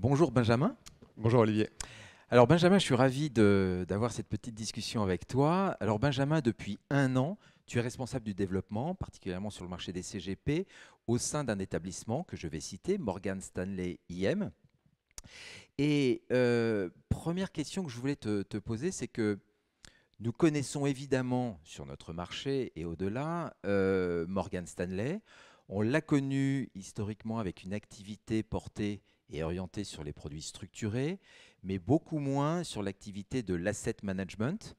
Bonjour Benjamin. Bonjour Olivier. Alors Benjamin, je suis ravi d'avoir cette petite discussion avec toi. Alors Benjamin, depuis un an, tu es responsable du développement, particulièrement sur le marché des CGP, au sein d'un établissement que je vais citer, Morgan Stanley IM. Et euh, première question que je voulais te, poser, c'est que nous connaissons évidemment sur notre marché et au-delà euh, Morgan Stanley. On l'a connu historiquement avec une activité portée et orienté sur les produits structurés, mais beaucoup moins sur l'activité de l'asset management.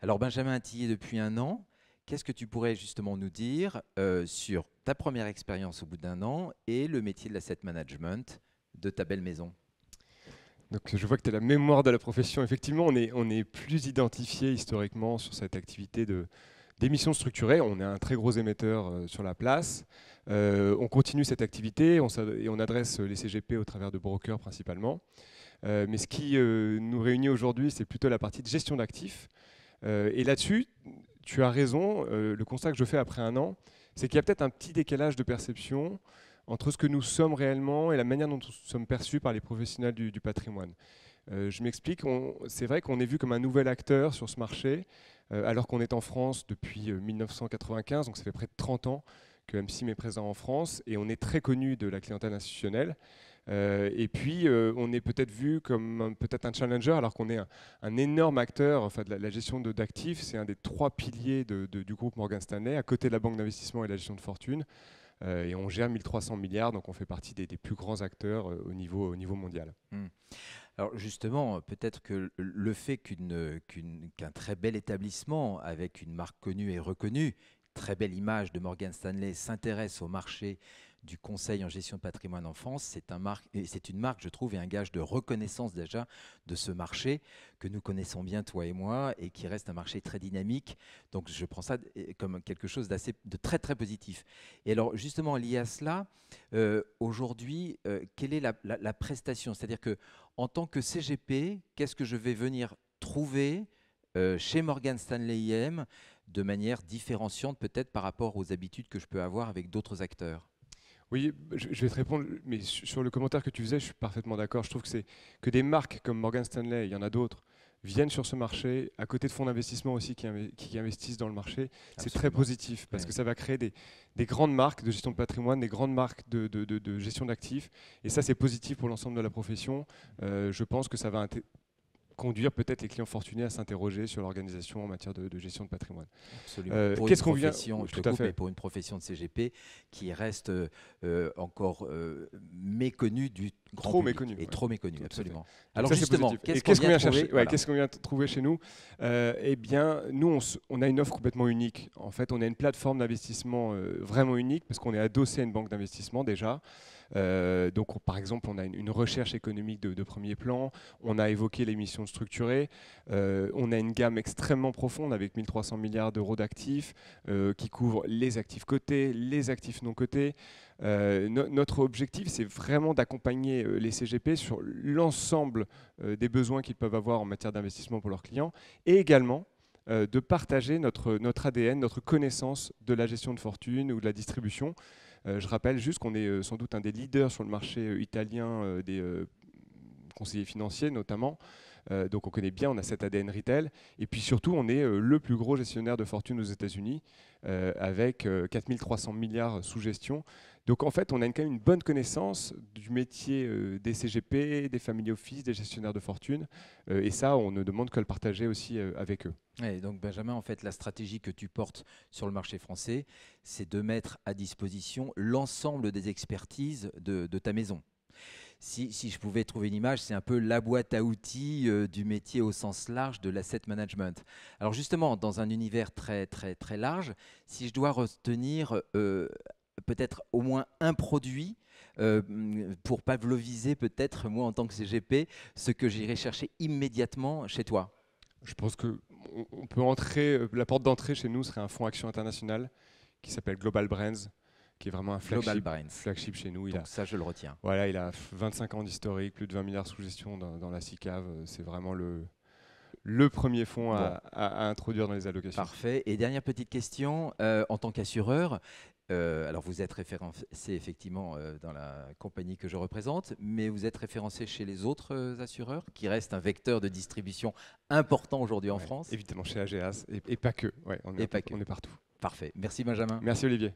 Alors Benjamin Attillé, depuis un an, qu'est-ce que tu pourrais justement nous dire euh, sur ta première expérience au bout d'un an et le métier de l'asset management de ta belle maison donc, je vois que tu as la mémoire de la profession. Effectivement, on est, on est plus identifié historiquement sur cette activité de, d'émissions structurées. On est un très gros émetteur euh, sur la place. Euh, on continue cette activité et on adresse euh, les CGP au travers de brokers principalement. mais ce qui nous réunit aujourd'hui, c'est plutôt la partie de gestion d'actifs. et là-dessus, tu as raison, le constat que je fais après un an, c'est qu'il y a peut-être un petit décalage de perception entre ce que nous sommes réellement et la manière dont nous sommes perçus par les professionnels du patrimoine. Euh, je m'explique, c'est vrai qu'on est vu comme un nouvel acteur sur ce marché, euh, alors qu'on est en France depuis 1995, euh, donc ça fait près de 30 ans que m est présent en France, et on est très connu de la clientèle institutionnelle. et puis, on est peut-être vu comme peut-être un challenger, alors qu'on est un, énorme acteur. Enfin, de la, gestion d'actifs, c'est un des trois piliers du groupe Morgan Stanley, à côté de la banque d'investissement et de la gestion de fortune. et on gère 1300 milliards, donc on fait partie des, plus grands acteurs au, niveau, mondial. Mmh. Alors justement, peut-être que le fait qu'un très bel établissement avec une marque connue et reconnue, très belle image de Morgan Stanley, s'intéresse au marché du Conseil en gestion de patrimoine en France. C'est une marque, je trouve, et un gage de reconnaissance déjà de ce marché que nous connaissons bien, toi et moi, et qui reste un marché très dynamique. Donc, je prends ça comme quelque chose d'assez, de très très positif. Et alors, justement, lié à cela, euh, aujourd'hui, euh, quelle est la, prestation C'est-à-dire que en tant que CGP, qu'est-ce que je vais venir trouver euh, chez Morgan Stanley IM de manière différenciante peut-être par rapport aux habitudes que je peux avoir avec d'autres acteurs oui, je vais te répondre, mais sur le commentaire que tu faisais, je suis parfaitement d'accord. Je trouve que c'est que des marques comme Morgan Stanley, il y en a d'autres, viennent sur ce marché, à côté de fonds d'investissement aussi qui, investissent dans le marché, c'est très positif parce que ça va créer des, grandes marques de gestion de patrimoine, des grandes marques de, gestion d'actifs. Et ça, c'est positif pour l'ensemble de la profession. Euh, je pense que ça va conduire peut-être les clients fortunés à s'interroger sur l'organisation en matière de, gestion de patrimoine. Absolument. Euh, pour Qu'est-ce qu'on vient te pour une profession de CGP qui reste euh, euh, encore méconnue du grand trop public méconnue, et trop méconnue, absolument. Alors justement, qu'est-ce qu'on vient, trouver, vient trouver chez nous Eh bien, nous, on, a une offre complètement unique. En fait, on a une plateforme d'investissement vraiment unique parce qu'on est adossé à une banque d'investissement déjà. Euh, donc, par exemple, on a une, recherche économique de, premier plan, on a évoqué les missions structurées, euh, on a une gamme extrêmement profonde avec 1300 milliards d'euros d'actifs euh, qui couvrent les actifs cotés, les actifs non cotés. notre objectif, c'est vraiment d'accompagner les CGP sur l'ensemble des besoins qu'ils peuvent avoir en matière d'investissement pour leurs clients et également de partager notre ADN, notre connaissance de la gestion de fortune ou de la distribution euh, je rappelle juste qu'on est euh, sans doute un des leaders sur le marché euh, italien des conseillers financiers notamment. donc on connaît bien, on a cet ADN retail. Et puis surtout, on est le plus gros gestionnaire de fortune aux États-Unis, avec 4300 milliards sous gestion. Donc en fait, on a quand même une bonne connaissance du métier euh, des CGP, des family office, des gestionnaires de fortune. Euh, et ça, on ne demande qu'à le partager aussi euh, avec eux. Et donc Benjamin, en fait, la stratégie que tu portes sur le marché français, c'est de mettre à disposition l'ensemble des expertises de, ta maison. Si, je pouvais trouver une image, c'est un peu la boîte à outils du métier au sens large de l'asset management. Alors justement, dans un univers très très très large, si je dois retenir peut-être au moins un produit euh, pour pavloviser peut-être, moi en tant que CGP, ce que j'irai chercher immédiatement chez toi Je pense que on peut entrer, euh, la porte d'entrée chez nous serait un fonds action international qui s'appelle Global Brands, qui est vraiment un flagship, chez nous. Il Donc ça, je le retiens. Voilà, il a 25 ans d'historique, plus de 20 milliards sous gestion dans, la CICAV. Euh, c'est vraiment le, le premier fonds à, introduire dans les allocations. Parfait. Et dernière petite question, euh, en tant qu'assureur, euh, alors vous êtes référencé effectivement euh, dans la compagnie que je représente, mais vous êtes référencé chez les autres euh, assureurs, qui restent un vecteur de distribution important aujourd'hui en France. Évidemment chez AGAS, et, pas que. on est, que. on est partout. Parfait. Merci Benjamin. Merci Olivier.